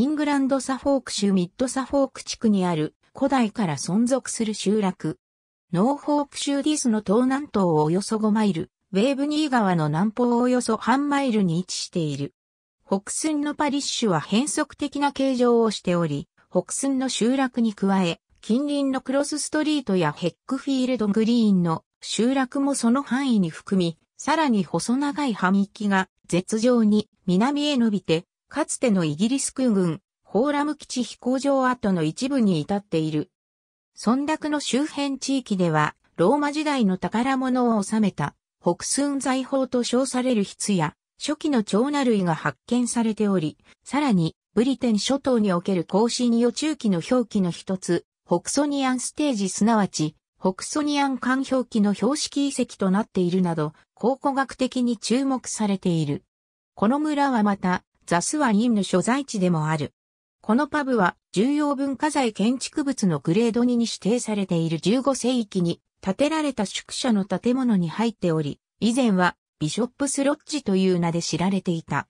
イングランドサフォーク州ミッドサフォーク地区にある古代から存続する集落。ノーフォーク州ディスの東南東をおよそ5マイル、ウェーブニー川の南方をおよそ半マイルに位置している。北寸のパリッシュは変則的な形状をしており、北寸の集落に加え、近隣のクロスストリートやヘックフィールドグリーンの集落もその範囲に含み、さらに細長い半域が絶上に南へ伸びてかつてのイギリス空軍、フォーラム基地飛行場跡の一部に至っている。村落の周辺地域では、ローマ時代の宝物を収めた、北寸財宝と称される筆や、初期の長な類が発見されており、さらに、ブリテン諸島における更新予中期の表記の一つ、北ソニアンステージすなわち、北ソニアン間表記の標識遺跡となっているなど、考古学的に注目されている。この村はまた、ザスワインの所在地でもある。このパブは重要文化財建築物のグレード2に指定されている15世紀に建てられた宿舎の建物に入っており、以前はビショップスロッジという名で知られていた。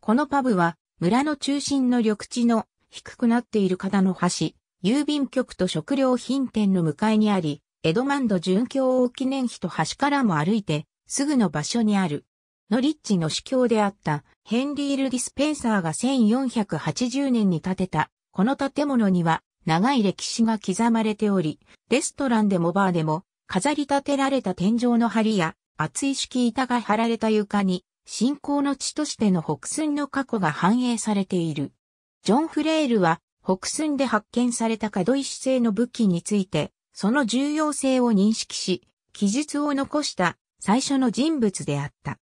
このパブは村の中心の緑地の低くなっている方の橋、郵便局と食料品店の向かいにあり、エドマンド殉教記念碑と橋からも歩いてすぐの場所にある。ノリッチの主教であったヘンリー・ル・ディスペンサーが1480年に建てたこの建物には長い歴史が刻まれており、レストランでもバーでも飾り立てられた天井の梁や厚い敷板が張られた床に信仰の地としての北寸の過去が反映されている。ジョン・フレールは北寸で発見された動石製の武器についてその重要性を認識し、記述を残した最初の人物であった。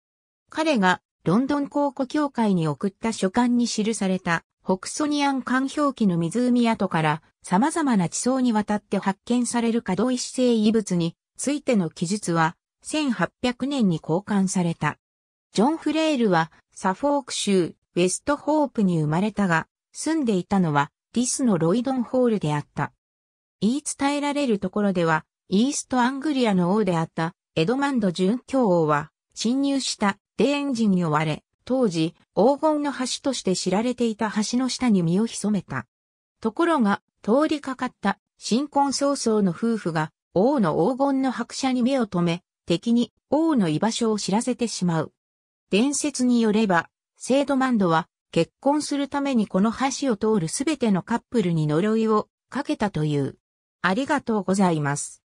彼がロンドン考古協会に送った書簡に記されたホクソニアン環氷期の湖跡から様々な地層にわたって発見される可動石性遺物についての記述は1800年に交換された。ジョン・フレールはサフォーク州ウェストホープに生まれたが住んでいたのはリスのロイドンホールであった。言い伝えられるところではイーストアングリアの王であったエドマンド準教王は侵入したデエンジンに追われ、当時、黄金の橋として知られていた橋の下に身を潜めた。ところが、通りかかった新婚早々の夫婦が、王の黄金の白車に目を留め、敵に王の居場所を知らせてしまう。伝説によれば、セードマンドは結婚するためにこの橋を通るすべてのカップルに呪いをかけたという。ありがとうございます。